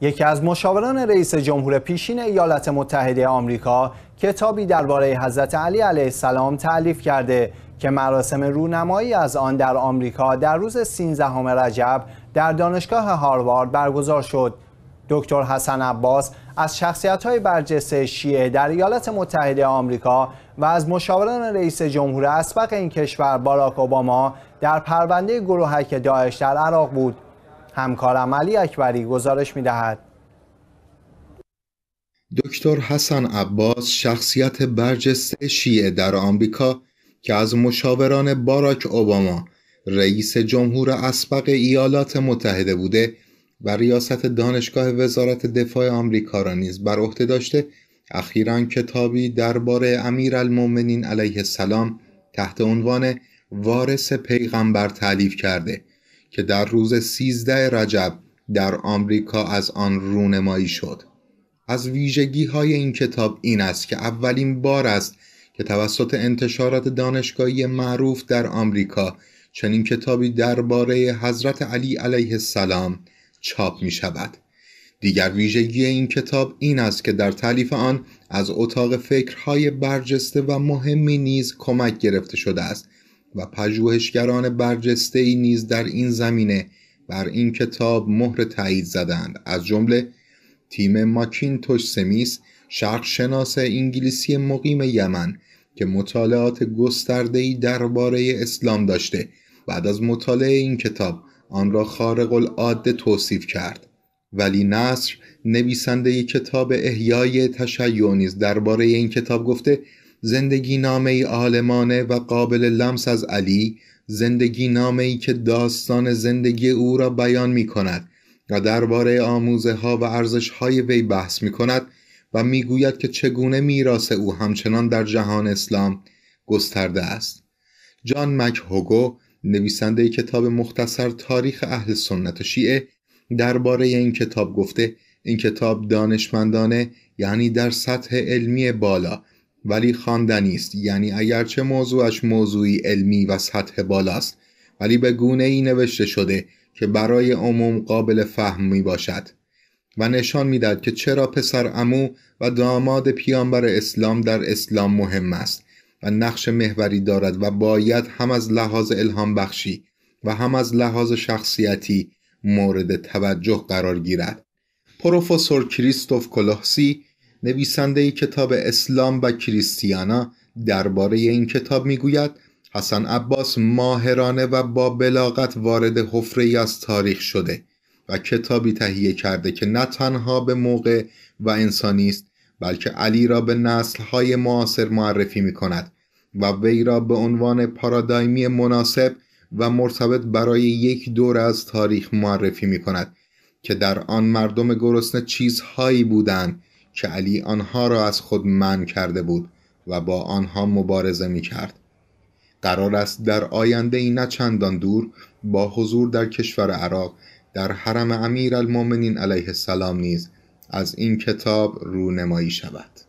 یکی از مشاوران رئیس جمهور پیشین ایالات متحده آمریکا کتابی درباره حضرت علی علیه السلام تعلیف کرده که مراسم رونمایی از آن در آمریکا در روز 13 رجب در دانشگاه هاروارد برگزار شد. دکتر حسن عباس از شخصیت های برجسته شیعه در ایالات متحده آمریکا و از مشاوران رئیس جمهور اسبق این کشور باراک اوباما در پرونده گروهک داعش در عراق بود. همکار عملی اکبری گزارش می دهد. دکتر حسن عباس شخصیت برجسته شیعه در آمریکا که از مشاوران باراک اوباما رئیس جمهور اسبق ایالات متحده بوده و ریاست دانشگاه وزارت دفاع آمریکا را نیز بر عهده داشته اخیرا کتابی درباره امیرالمؤمنین علیه السلام تحت عنوان وارث پیغمبر تعلیف کرده که در روز 13 رجب در آمریکا از آن رونمایی شد از ویژگی های این کتاب این است که اولین بار است که توسط انتشارات دانشگاهی معروف در آمریکا چنین کتابی درباره حضرت علی علیه السلام چاپ می شود. دیگر ویژگی این کتاب این است که در تعلیف آن از اتاق فکرهای برجسته و مهمی نیز کمک گرفته شده است و پژوهشگران برجسته ای نیز در این زمینه بر این کتاب مهر تایید زدند از جمله تیم ماکینتوش سمیس شرق شناس انگلیسی مقیم یمن که مطالعات ای درباره اسلام داشته بعد از مطالعه این کتاب آن را خارق العاده توصیف کرد ولی نصر نویسنده کتاب احیای تشیع نیز درباره این کتاب گفته زندگی نامه آلمانه و قابل لمس از علی زندگی نامه ای که داستان زندگی او را بیان می کند و درباره آموزه ها و ارزش های وی بحث می کند و می گوید که چگونه میراث او همچنان در جهان اسلام گسترده است جان مک هوگو نویسنده کتاب مختصر تاریخ اهل سنت شیعه درباره این کتاب گفته این کتاب دانشمندانه یعنی در سطح علمی بالا ولی خواندنی است یعنی اگرچه موضوعش موضوعی علمی و سطح بالاست ولی به گونه ای نوشته شده که برای عموم قابل فهم می باشد و نشان میدهد که چرا پسر امو و داماد پیامبر اسلام در اسلام مهم است و نقش محوری دارد و باید هم از لحاظ الهام بخشی و هم از لحاظ شخصیتی مورد توجه قرار گیرد پروفسور کریستوف کلاهسی نویسنده کتاب اسلام و کریستیانا درباره این کتاب میگوید حسن عباس ماهرانه و با بلاغت وارد حفره از تاریخ شده و کتابی تهیه کرده که نه تنها به موقع و انسانی است بلکه علی را به نسلهای معاصر معرفی می کند و وی را به عنوان پارادایمی مناسب و مرتبط برای یک دور از تاریخ معرفی می کند که در آن مردم گرسنه چیزهایی بودند که علی آنها را از خود من کرده بود و با آنها مبارزه می کرد. قرار است در آینده ای نه چندان دور با حضور در کشور عراق در حرم امیر علیه السلام نیز از این کتاب رونمایی شود.